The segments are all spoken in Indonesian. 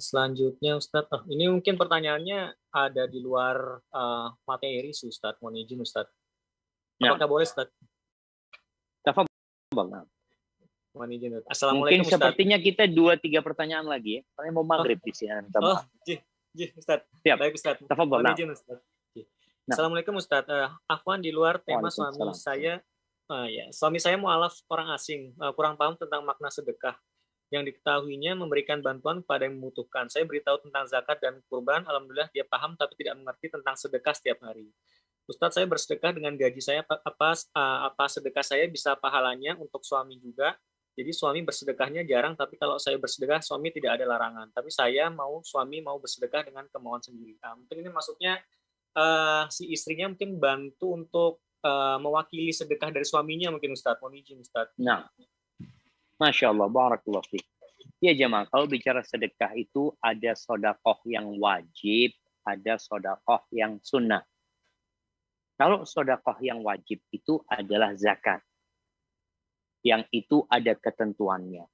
selanjutnya Ustadz, oh, ini mungkin pertanyaannya ada di luar uh, materi sih Ustadz, mohon izin Ustadz. Ya. Apakah ya. boleh Ustadz? Tafa, Bang. Mohon izin Ustadz. Assalamualaikum Mungkin sepertinya kita dua tiga pertanyaan lagi ya. Karena mau maghrib oh. di sini. Oh, jih, jih Ustadz. Siap. Baik Ustadz. Tafa, Bang. Mohon izin Ustadz. Nah. Assalamualaikum Ustadz. Uh, Afwan di luar tema suami saya Uh, ya, suami saya mualaf orang asing, uh, kurang paham tentang makna sedekah yang diketahuinya memberikan bantuan kepada yang membutuhkan. Saya beritahu tentang zakat dan kurban, alhamdulillah dia paham tapi tidak mengerti tentang sedekah setiap hari. Ustadz saya bersedekah dengan gaji saya apa eh, apa sedekah saya bisa pahalanya untuk suami juga. Jadi suami bersedekahnya jarang tapi kalau saya bersedekah suami tidak ada larangan. Tapi saya mau suami mau bersedekah dengan kemauan sendiri. Nah, mungkin ini maksudnya uh, si istrinya mungkin bantu untuk uh, mewakili sedekah dari suaminya mungkin Ustadz. Mohon izin Ustadz. Nah, Masya Allah, barakallah fiqh. Ya jemaah, kalau bicara sedekah itu ada sodakoh yang wajib, ada sodakoh yang sunnah. Kalau sodakoh yang wajib itu adalah zakat. Yang itu ada ketentuannya.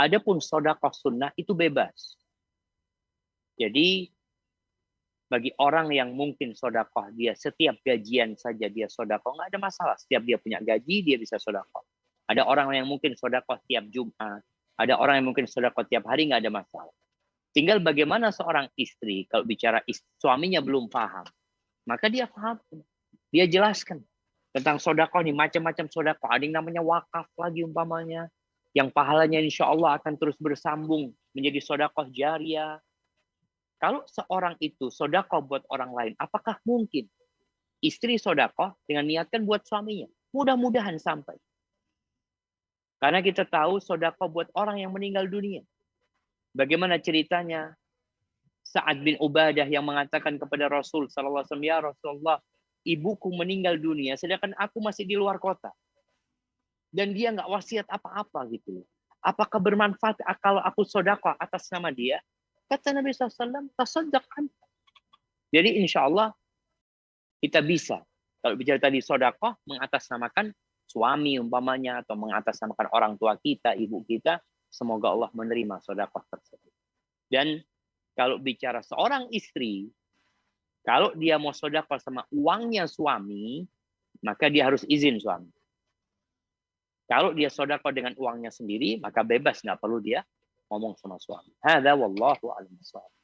Adapun sodakoh sunnah itu bebas. Jadi bagi orang yang mungkin sodakoh dia setiap gajian saja dia sodakoh nggak ada masalah setiap dia punya gaji dia bisa sodakoh ada orang yang mungkin sodakoh tiap Jumat. Ada orang yang mungkin sodakoh tiap hari nggak ada masalah. Tinggal bagaimana seorang istri kalau bicara istri, suaminya belum paham. Maka dia paham. Dia jelaskan tentang sodakoh nih macam-macam sodakoh. Ada yang namanya wakaf lagi umpamanya. Yang pahalanya insya Allah akan terus bersambung menjadi sodakoh jariah. Kalau seorang itu sodakoh buat orang lain, apakah mungkin istri sodakoh dengan niatkan buat suaminya? Mudah-mudahan sampai. Karena kita tahu sodako buat orang yang meninggal dunia. Bagaimana ceritanya Sa'ad bin Ubadah yang mengatakan kepada Rasul SAW, ya Rasulullah, ibuku meninggal dunia sedangkan aku masih di luar kota. Dan dia nggak wasiat apa-apa gitu. Apakah bermanfaat kalau aku sodako atas nama dia? Kata Nabi SAW, tasodak Jadi insya Allah kita bisa. Kalau bicara tadi sodakoh, mengatasnamakan suami umpamanya atau mengatasnamakan orang tua kita, ibu kita, semoga Allah menerima sedekah tersebut. Dan kalau bicara seorang istri, kalau dia mau sedekah sama uangnya suami, maka dia harus izin suami. Kalau dia sedekah dengan uangnya sendiri, maka bebas, nggak perlu dia ngomong sama suami. Hadza wallahu alam